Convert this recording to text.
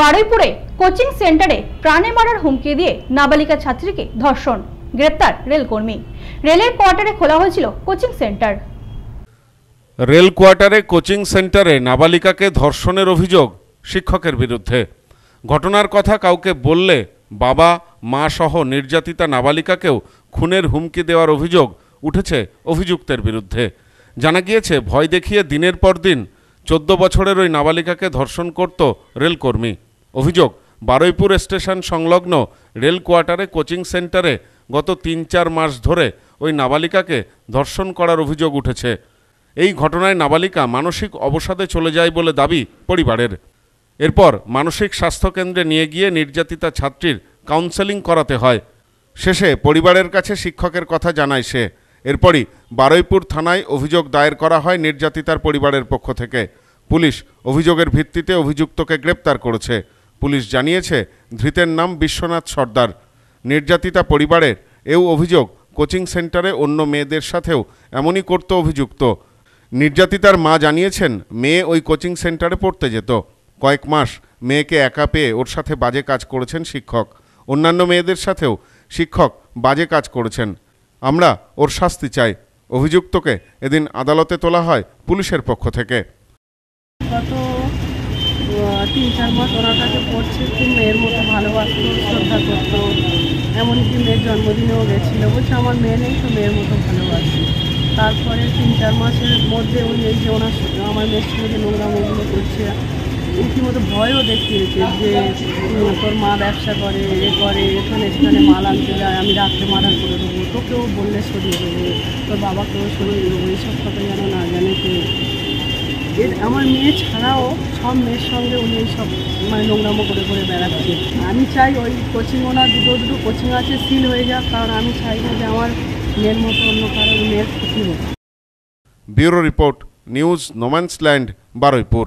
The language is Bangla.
বারুইপুরে কোচিং সেন্টারে প্রাণে মারার হুমকি দিয়ে নাবালিকা ছাত্রীকে ধর্ষণ গ্রেপ্তার রেলকর্মী রেলের কোয়ার্টারে খোলা হয়েছিল কোচিং সেন্টার রেল কোয়ার্টারে কোচিং সেন্টারে নাবালিকাকে ধর্ষণের অভিযোগ শিক্ষকের বিরুদ্ধে ঘটনার কথা কাউকে বললে বাবা মা সহ নির্যাতিতা নাবালিকাকেও খুনের হুমকি দেওয়ার অভিযোগ উঠেছে অভিযুক্তের বিরুদ্ধে জানা গিয়েছে ভয় দেখিয়ে দিনের পর দিন চোদ্দ বছরের ওই নাবালিকাকে ধর্ষণ করত রেলকর্মী অভিযোগ বারুইপুর স্টেশন সংলগ্ন রেল কোয়ার্টারে কোচিং সেন্টারে গত তিন চার মাস ধরে ওই নাবালিকাকে ধর্ষণ করার অভিযোগ উঠেছে এই ঘটনায় নাবালিকা মানসিক অবসাদে চলে যায় বলে দাবি পরিবারের এরপর মানসিক স্বাস্থ্যকেন্দ্রে নিয়ে গিয়ে নির্যাতিতা ছাত্রীর কাউন্সেলিং করাতে হয় শেষে পরিবারের কাছে শিক্ষকের কথা জানায় সে এরপরই বারুইপুর থানায় অভিযোগ দায়ের করা হয় নির্যাতিতার পরিবারের পক্ষ থেকে পুলিশ অভিযোগের ভিত্তিতে অভিযুক্তকে গ্রেপ্তার করেছে পুলিশ জানিয়েছে ধৃতের নাম বিশ্বনাথ সর্দার নির্যাতিতা পরিবারের এও অভিযোগ কোচিং সেন্টারে অন্য মেয়েদের সাথেও এমনই করত অভিযুক্ত নির্যাতিতার মা জানিয়েছেন মেয়ে ওই কোচিং সেন্টারে পড়তে যেত কয়েক মাস মেয়েকে একা পেয়ে ওর সাথে বাজে কাজ করেছেন শিক্ষক অন্যান্য মেয়েদের সাথেও শিক্ষক বাজে কাজ করেছেন আমরা ওর শাস্তি চাই অভিযুক্তকে এদিন আদালতে তোলা হয় পুলিশের পক্ষ থেকে গত তিন চার মাস ওনাটাকে পড়ছে খুব মেয়ের মতো ভালোবাসত এমনকি মেয়ের জন্মদিনেও গেছিল বলছে আমার মেয়ে নেই তো মেয়ের মতো ভালোবাসি তারপরে তিন চার মাসের মধ্যে উনি এই যে ওনার আমার মেয়ের সঙ্গে নোংরামগুলো করছে রীতিমতো ভয়ও দেখিয়েছে যে তোর মা ব্যবসা করে এ করে এখানে সেখানে মাল আনতে যায় আমি রাত্রে মারা করে দেবো তোকেও বললে সরিয়ে দেবো তোর বাবাকেও সরিয়ে দেবো এইসব কথা যেন না জানে তো এর আমার মেয়ে ছাড়াও সব মেয়ের সঙ্গে উনি সব মানে নোংরামো করে করে বেড়াচ্ছে আমি চাই ওই কোচিং ওনার দুটো দুটো কোচিং আছে সিল হয়ে যাক কারণ আমি চাই না যে আমার মেয়ের মতো অন্য কারোর মেয়ের ক্ষতি হোক bureau report news no man's land Baruipur